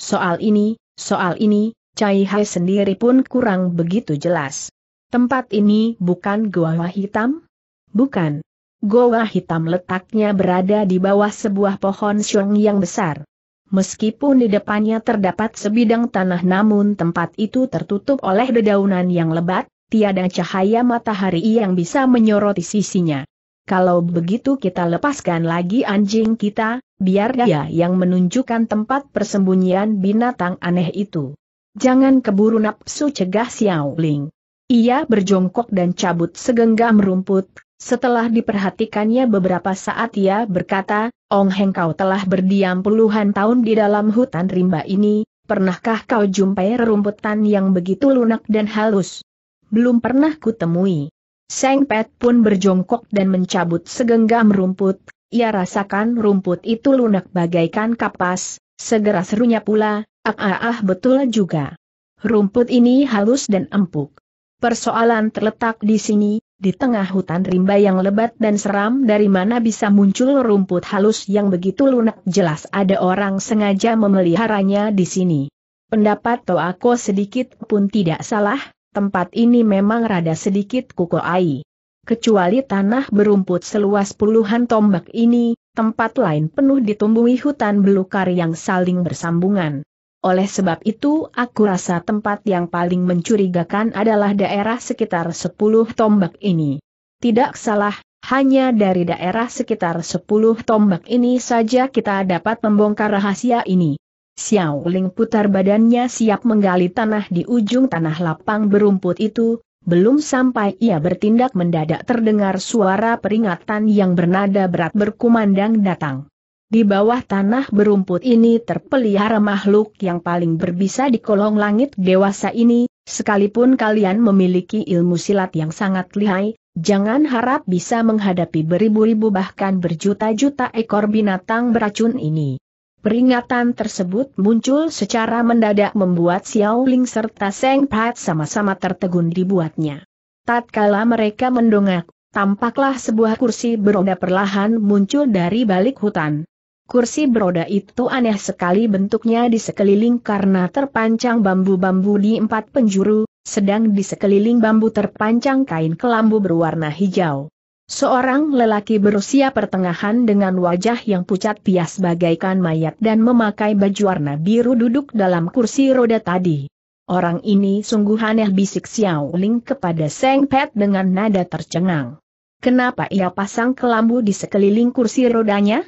Soal ini, soal ini, Cai Hai sendiri pun kurang begitu jelas. Tempat ini bukan gua hitam? bukan. Goa hitam letaknya berada di bawah sebuah pohon siung yang besar. Meskipun di depannya terdapat sebidang tanah namun tempat itu tertutup oleh dedaunan yang lebat, tiada cahaya matahari yang bisa menyoroti sisinya. Kalau begitu kita lepaskan lagi anjing kita, biar dia yang menunjukkan tempat persembunyian binatang aneh itu. Jangan keburu nafsu cegah Xiao Ling. Ia berjongkok dan cabut segenggam rumput, setelah diperhatikannya beberapa saat ia berkata, Ong Heng kau telah berdiam puluhan tahun di dalam hutan rimba ini, pernahkah kau jumpai rerumputan yang begitu lunak dan halus? Belum pernah kutemui. Seng Pet pun berjongkok dan mencabut segenggam rumput, ia rasakan rumput itu lunak bagaikan kapas, segera serunya pula, ah ah ah betul juga. Rumput ini halus dan empuk. Persoalan terletak di sini, di tengah hutan rimba yang lebat dan seram dari mana bisa muncul rumput halus yang begitu lunak jelas ada orang sengaja memeliharanya di sini. Pendapat Toako sedikit pun tidak salah, tempat ini memang rada sedikit kukoai. Kecuali tanah berumput seluas puluhan tombak ini, tempat lain penuh ditumbuhi hutan belukar yang saling bersambungan. Oleh sebab itu aku rasa tempat yang paling mencurigakan adalah daerah sekitar 10 tombak ini. Tidak salah, hanya dari daerah sekitar 10 tombak ini saja kita dapat membongkar rahasia ini. Xiao Ling putar badannya siap menggali tanah di ujung tanah lapang berumput itu, belum sampai ia bertindak mendadak terdengar suara peringatan yang bernada berat berkumandang datang. Di bawah tanah berumput ini terpelihara makhluk yang paling berbisa di kolong langit dewasa ini, sekalipun kalian memiliki ilmu silat yang sangat lihai, jangan harap bisa menghadapi beribu-ribu bahkan berjuta-juta ekor binatang beracun ini. Peringatan tersebut muncul secara mendadak membuat Xiao Ling serta Seng Pat sama-sama tertegun dibuatnya. Tatkala mereka mendongak, tampaklah sebuah kursi beroda perlahan muncul dari balik hutan. Kursi beroda itu aneh sekali bentuknya di sekeliling karena terpancang bambu-bambu di empat penjuru, sedang di sekeliling bambu terpancang kain kelambu berwarna hijau. Seorang lelaki berusia pertengahan dengan wajah yang pucat pias bagaikan mayat dan memakai baju warna biru duduk dalam kursi roda tadi. Orang ini sungguh aneh bisik Xiao Ling kepada Seng Pet dengan nada tercengang. Kenapa ia pasang kelambu di sekeliling kursi rodanya?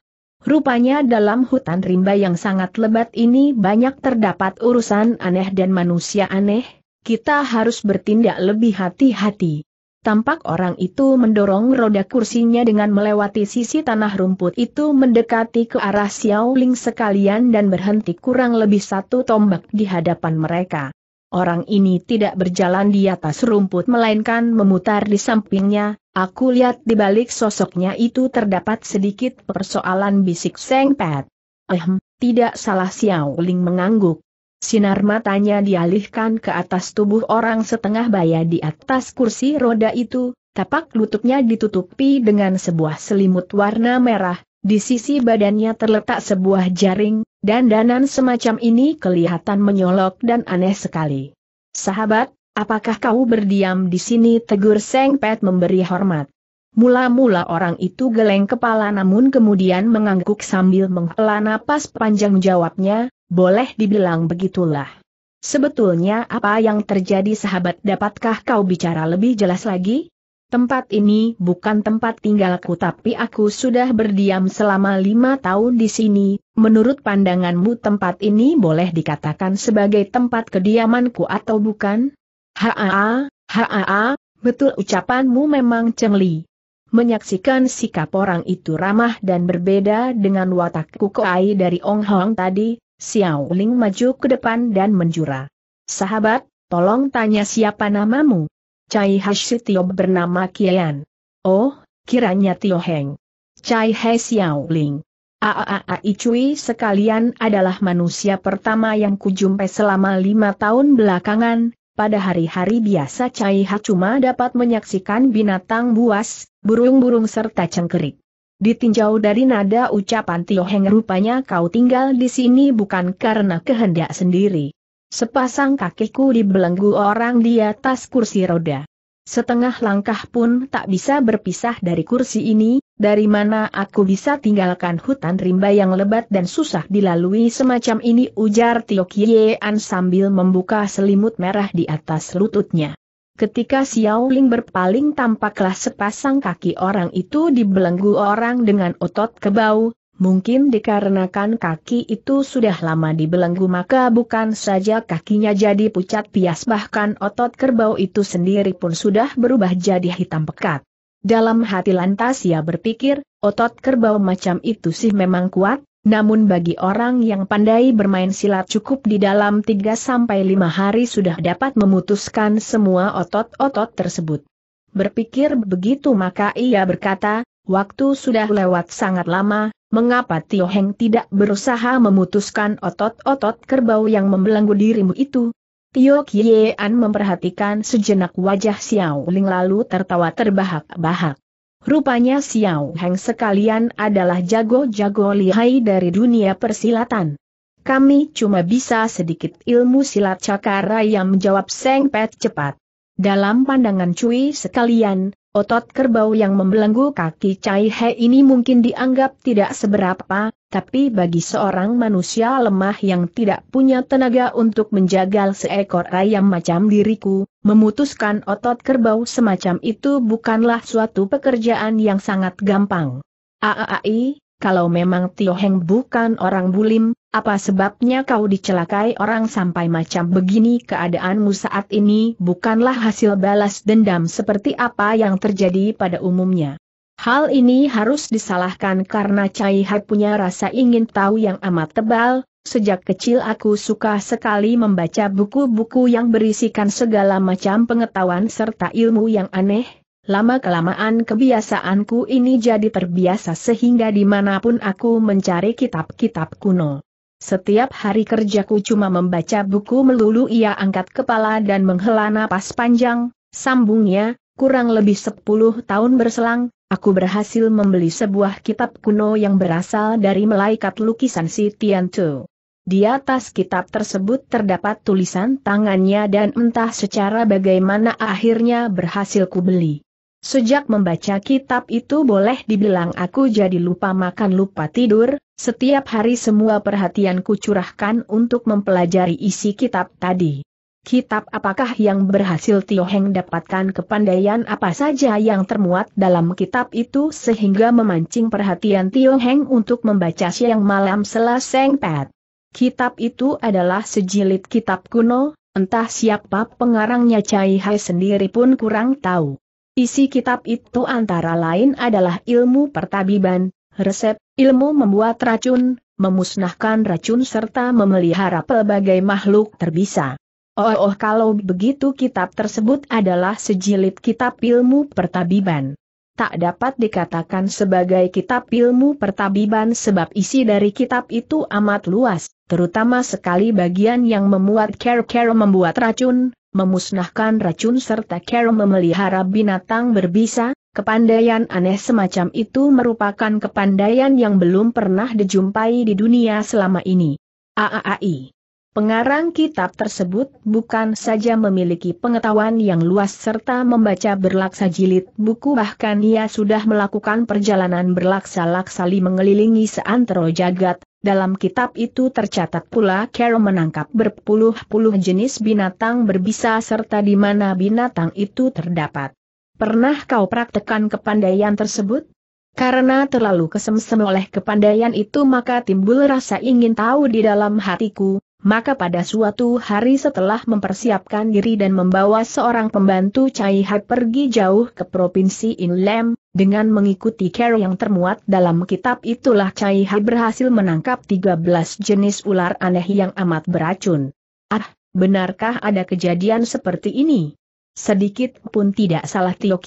Rupanya dalam hutan rimba yang sangat lebat ini banyak terdapat urusan aneh dan manusia aneh, kita harus bertindak lebih hati-hati. Tampak orang itu mendorong roda kursinya dengan melewati sisi tanah rumput itu mendekati ke arah Xiaoling sekalian dan berhenti kurang lebih satu tombak di hadapan mereka. Orang ini tidak berjalan di atas rumput melainkan memutar di sampingnya, aku lihat di balik sosoknya itu terdapat sedikit persoalan bisik Seng Pet. Ehm, tidak salah Xiao Ling mengangguk. Sinar matanya dialihkan ke atas tubuh orang setengah baya di atas kursi roda itu, tapak lututnya ditutupi dengan sebuah selimut warna merah, di sisi badannya terletak sebuah jaring, dan danan semacam ini kelihatan menyolok dan aneh sekali. Sahabat, apakah kau berdiam di sini? Tegur Seng Pet memberi hormat. Mula-mula orang itu geleng kepala namun kemudian mengangguk sambil menghela napas panjang jawabnya, boleh dibilang begitulah. Sebetulnya apa yang terjadi sahabat dapatkah kau bicara lebih jelas lagi? Tempat ini bukan tempat tinggalku tapi aku sudah berdiam selama lima tahun di sini, menurut pandanganmu tempat ini boleh dikatakan sebagai tempat kediamanku atau bukan? Haa, haa, betul ucapanmu memang cengli. Menyaksikan sikap orang itu ramah dan berbeda dengan watak kukoai dari Ong Hong tadi, Xiao Ling maju ke depan dan menjura. Sahabat, tolong tanya siapa namamu? Chai Tio bernama Kian. Oh, kiranya Tio Heng. Chai He Xiao Ling. Aaaai Cui sekalian adalah manusia pertama yang kujumpai selama lima tahun belakangan, pada hari-hari biasa Cai Ha cuma dapat menyaksikan binatang buas, burung-burung serta cengkerik. Ditinjau dari nada ucapan Tio Heng rupanya kau tinggal di sini bukan karena kehendak sendiri. Sepasang kakiku dibelenggu orang di atas kursi roda. Setengah langkah pun tak bisa berpisah dari kursi ini, dari mana aku bisa tinggalkan hutan rimba yang lebat dan susah dilalui semacam ini ujar Tio Kiean sambil membuka selimut merah di atas lututnya. Ketika Xiao Ling berpaling tampaklah sepasang kaki orang itu dibelenggu orang dengan otot kebau, Mungkin dikarenakan kaki itu sudah lama dibelenggu maka bukan saja kakinya jadi pucat pias bahkan otot kerbau itu sendiri pun sudah berubah jadi hitam pekat. Dalam hati lantas ia berpikir, otot kerbau macam itu sih memang kuat, namun bagi orang yang pandai bermain silat cukup di dalam 3-5 hari sudah dapat memutuskan semua otot-otot tersebut. Berpikir begitu maka ia berkata, Waktu sudah lewat sangat lama, mengapa Tio Heng tidak berusaha memutuskan otot-otot kerbau yang membelenggu dirimu itu? Tio Kiean memperhatikan sejenak wajah Xiao Ling lalu tertawa terbahak-bahak. Rupanya Xiao Heng sekalian adalah jago-jago lihai dari dunia persilatan. Kami cuma bisa sedikit ilmu silat cakara yang menjawab Seng Pet cepat. Dalam pandangan Cui sekalian, Otot kerbau yang membelenggu kaki Cai He ini mungkin dianggap tidak seberapa, tapi bagi seorang manusia lemah yang tidak punya tenaga untuk menjagal seekor ayam macam diriku, memutuskan otot kerbau semacam itu bukanlah suatu pekerjaan yang sangat gampang. Aai, kalau memang Tio Heng bukan orang bulim, apa sebabnya kau dicelakai orang sampai macam begini keadaanmu saat ini bukanlah hasil balas dendam seperti apa yang terjadi pada umumnya. Hal ini harus disalahkan karena Cai Hai punya rasa ingin tahu yang amat tebal, sejak kecil aku suka sekali membaca buku-buku yang berisikan segala macam pengetahuan serta ilmu yang aneh, Lama-kelamaan kebiasaanku ini jadi terbiasa sehingga dimanapun aku mencari kitab-kitab kuno. Setiap hari kerjaku cuma membaca buku melulu ia angkat kepala dan menghela napas panjang, sambungnya, kurang lebih 10 tahun berselang, aku berhasil membeli sebuah kitab kuno yang berasal dari malaikat lukisan si Tu. Di atas kitab tersebut terdapat tulisan tangannya dan entah secara bagaimana akhirnya berhasil kubeli. Sejak membaca kitab itu boleh dibilang aku jadi lupa makan lupa tidur, setiap hari semua perhatianku curahkan untuk mempelajari isi kitab tadi. Kitab apakah yang berhasil Tio Heng dapatkan kepandaian apa saja yang termuat dalam kitab itu sehingga memancing perhatian Tio Heng untuk membaca siang malam selaseng pet. Kitab itu adalah sejilid kitab kuno, entah siapa pengarangnya Cai Hai sendiri pun kurang tahu. Isi kitab itu antara lain adalah ilmu pertabiban, resep, ilmu membuat racun, memusnahkan racun serta memelihara pelbagai makhluk terbisa. Oh, oh kalau begitu kitab tersebut adalah sejilid kitab ilmu pertabiban. Tak dapat dikatakan sebagai kitab ilmu pertabiban sebab isi dari kitab itu amat luas, terutama sekali bagian yang memuat care-care membuat racun, memusnahkan racun serta cara memelihara binatang berbisa, kepandaian aneh semacam itu merupakan kepandaian yang belum pernah dijumpai di dunia selama ini. AAAI Pengarang kitab tersebut bukan saja memiliki pengetahuan yang luas serta membaca berlaksa jilid buku bahkan ia sudah melakukan perjalanan berlaksa-laksali mengelilingi seantero jagat, dalam kitab itu tercatat pula Carol menangkap berpuluh-puluh jenis binatang berbisa serta di mana binatang itu terdapat. Pernah kau praktekan kepandaian tersebut? Karena terlalu kesemsem oleh kepandaian itu maka timbul rasa ingin tahu di dalam hatiku, maka pada suatu hari setelah mempersiapkan diri dan membawa seorang pembantu Cai Hai pergi jauh ke Provinsi Inlem, dengan mengikuti care yang termuat dalam kitab itulah Cai Hai berhasil menangkap 13 jenis ular aneh yang amat beracun. Ah, benarkah ada kejadian seperti ini? Sedikit pun tidak salah Tio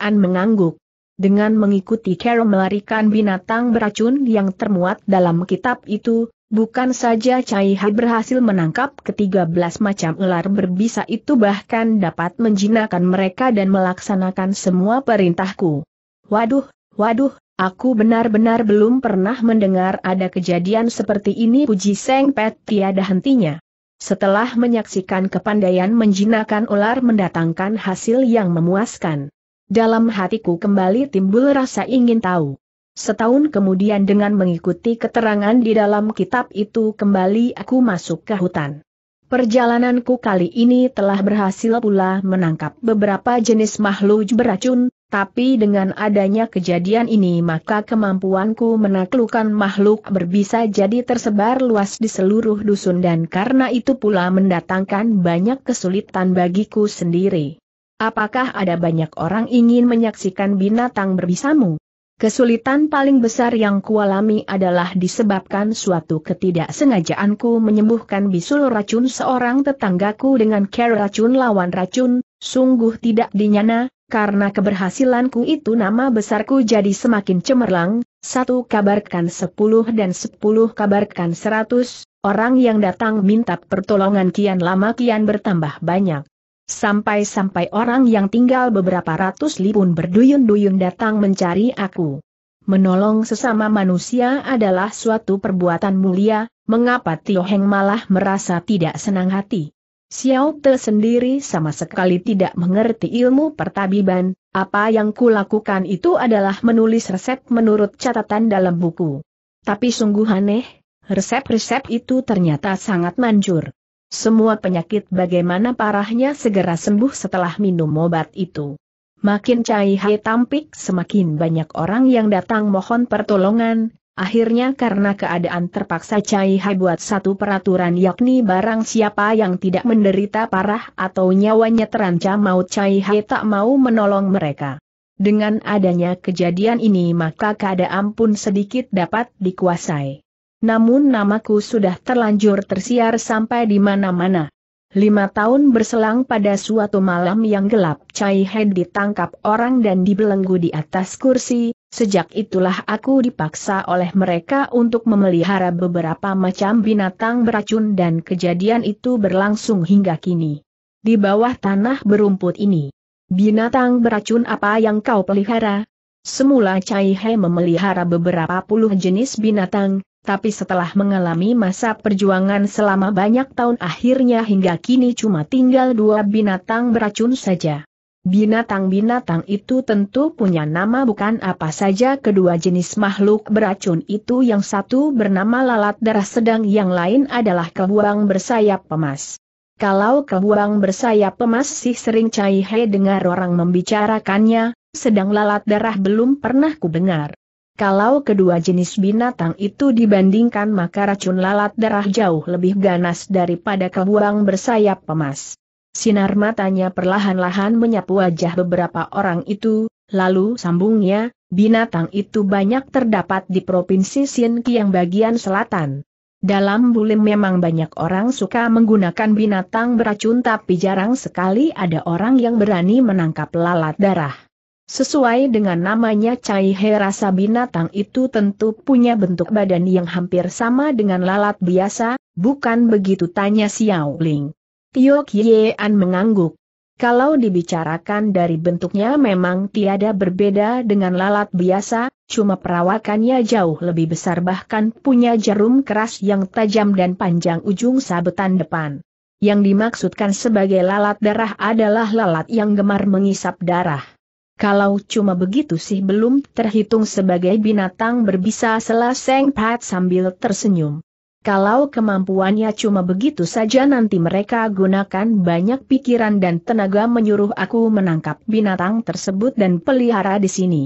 An mengangguk. Dengan mengikuti care melarikan binatang beracun yang termuat dalam kitab itu, Bukan saja Cai Hai berhasil menangkap ketiga belas macam ular berbisa itu bahkan dapat menjinakkan mereka dan melaksanakan semua perintahku. Waduh, waduh, aku benar-benar belum pernah mendengar ada kejadian seperti ini puji Seng Pet tiada hentinya. Setelah menyaksikan kepandaian menjinakkan ular mendatangkan hasil yang memuaskan. Dalam hatiku kembali timbul rasa ingin tahu. Setahun kemudian dengan mengikuti keterangan di dalam kitab itu kembali aku masuk ke hutan. Perjalananku kali ini telah berhasil pula menangkap beberapa jenis makhluk beracun, tapi dengan adanya kejadian ini maka kemampuanku menaklukkan makhluk berbisa jadi tersebar luas di seluruh dusun dan karena itu pula mendatangkan banyak kesulitan bagiku sendiri. Apakah ada banyak orang ingin menyaksikan binatang berbisamu? Kesulitan paling besar yang kualami adalah disebabkan suatu ketidaksengajaanku menyembuhkan bisul racun seorang tetanggaku dengan care racun lawan racun, sungguh tidak dinyana, karena keberhasilanku itu nama besarku jadi semakin cemerlang, satu kabarkan sepuluh dan sepuluh kabarkan seratus, orang yang datang minta pertolongan kian lama kian bertambah banyak. Sampai-sampai orang yang tinggal beberapa ratus li pun berduyun-duyun datang mencari aku. Menolong sesama manusia adalah suatu perbuatan mulia, mengapa Tio Heng malah merasa tidak senang hati? Xiao Te sendiri sama sekali tidak mengerti ilmu pertabiban, apa yang kulakukan itu adalah menulis resep menurut catatan dalam buku. Tapi sungguh aneh, resep-resep itu ternyata sangat manjur. Semua penyakit bagaimana parahnya segera sembuh setelah minum obat itu. Makin Cai Hai tampik semakin banyak orang yang datang mohon pertolongan, akhirnya karena keadaan terpaksa Cai Hai buat satu peraturan yakni barang siapa yang tidak menderita parah atau nyawanya terancam maut Cai Hai tak mau menolong mereka. Dengan adanya kejadian ini maka keadaan pun sedikit dapat dikuasai namun namaku sudah terlanjur tersiar sampai di mana-mana. Lima tahun berselang pada suatu malam yang gelap Chai Head ditangkap orang dan dibelenggu di atas kursi, sejak itulah aku dipaksa oleh mereka untuk memelihara beberapa macam binatang beracun dan kejadian itu berlangsung hingga kini. Di bawah tanah berumput ini, binatang beracun apa yang kau pelihara? Semula Chai He memelihara beberapa puluh jenis binatang, tapi setelah mengalami masa perjuangan selama banyak tahun akhirnya hingga kini cuma tinggal dua binatang beracun saja. Binatang-binatang itu tentu punya nama bukan apa saja kedua jenis makhluk beracun itu yang satu bernama lalat darah sedang yang lain adalah kebuang bersayap pemas. Kalau kebuang bersayap pemas sih sering Cai dengar orang membicarakannya, sedang lalat darah belum pernah kudengar. Kalau kedua jenis binatang itu dibandingkan maka racun lalat darah jauh lebih ganas daripada kebuang bersayap pemas. Sinar matanya perlahan-lahan menyapu wajah beberapa orang itu, lalu sambungnya, binatang itu banyak terdapat di Provinsi Sinki yang bagian selatan. Dalam bulim memang banyak orang suka menggunakan binatang beracun tapi jarang sekali ada orang yang berani menangkap lalat darah. Sesuai dengan namanya Cai He rasa binatang itu tentu punya bentuk badan yang hampir sama dengan lalat biasa, bukan begitu tanya Xiao Ling. Tio An mengangguk. Kalau dibicarakan dari bentuknya memang tiada berbeda dengan lalat biasa, cuma perawakannya jauh lebih besar bahkan punya jarum keras yang tajam dan panjang ujung sabetan depan. Yang dimaksudkan sebagai lalat darah adalah lalat yang gemar mengisap darah. Kalau cuma begitu sih belum terhitung sebagai binatang berbisa selaseng Pat sambil tersenyum. Kalau kemampuannya cuma begitu saja nanti mereka gunakan banyak pikiran dan tenaga menyuruh aku menangkap binatang tersebut dan pelihara di sini.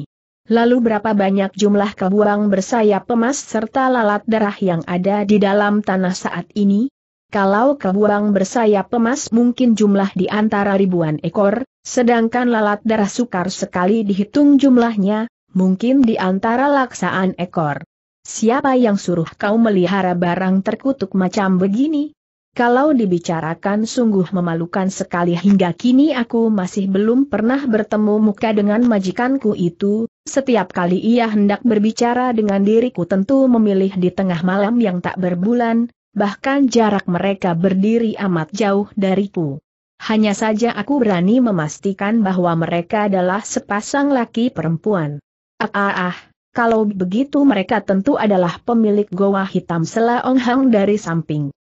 Lalu berapa banyak jumlah kebuang bersayap emas serta lalat darah yang ada di dalam tanah saat ini? Kalau kebuang bersayap emas mungkin jumlah di antara ribuan ekor, sedangkan lalat darah sukar sekali dihitung jumlahnya, mungkin di antara laksaan ekor. Siapa yang suruh kau melihara barang terkutuk macam begini? Kalau dibicarakan sungguh memalukan sekali hingga kini aku masih belum pernah bertemu muka dengan majikanku itu, setiap kali ia hendak berbicara dengan diriku tentu memilih di tengah malam yang tak berbulan, bahkan jarak mereka berdiri amat jauh dariku. Hanya saja aku berani memastikan bahwa mereka adalah sepasang laki perempuan. Ah ah ah, kalau begitu mereka tentu adalah pemilik goa hitam Selaong Hang dari samping.